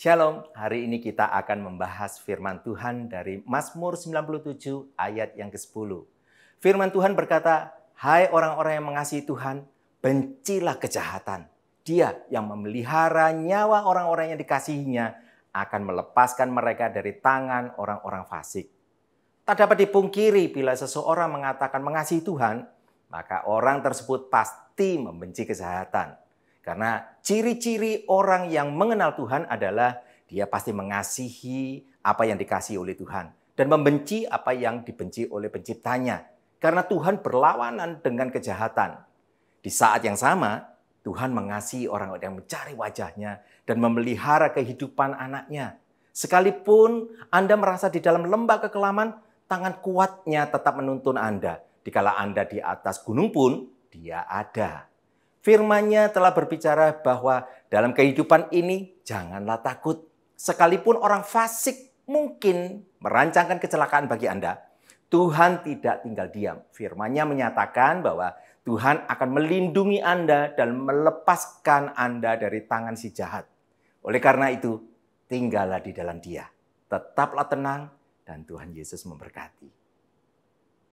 Shalom, hari ini kita akan membahas firman Tuhan dari Mazmur 97 ayat yang ke-10. Firman Tuhan berkata, Hai orang-orang yang mengasihi Tuhan, bencilah kejahatan. Dia yang memelihara nyawa orang-orang yang dikasihinya akan melepaskan mereka dari tangan orang-orang fasik. Tak dapat dipungkiri bila seseorang mengatakan mengasihi Tuhan, maka orang tersebut pasti membenci kejahatan. Karena ciri-ciri orang yang mengenal Tuhan adalah dia pasti mengasihi apa yang dikasih oleh Tuhan dan membenci apa yang dibenci oleh penciptanya. Karena Tuhan berlawanan dengan kejahatan. Di saat yang sama, Tuhan mengasihi orang yang mencari wajahnya dan memelihara kehidupan anaknya. Sekalipun Anda merasa di dalam lembah kekelaman, tangan kuatnya tetap menuntun Anda. Dikala Anda di atas gunung pun, dia ada. Firmannya telah berbicara bahwa dalam kehidupan ini janganlah takut. Sekalipun orang fasik mungkin merancangkan kecelakaan bagi Anda, Tuhan tidak tinggal diam. Firmannya menyatakan bahwa Tuhan akan melindungi Anda dan melepaskan Anda dari tangan si jahat. Oleh karena itu, tinggallah di dalam dia. Tetaplah tenang dan Tuhan Yesus memberkati.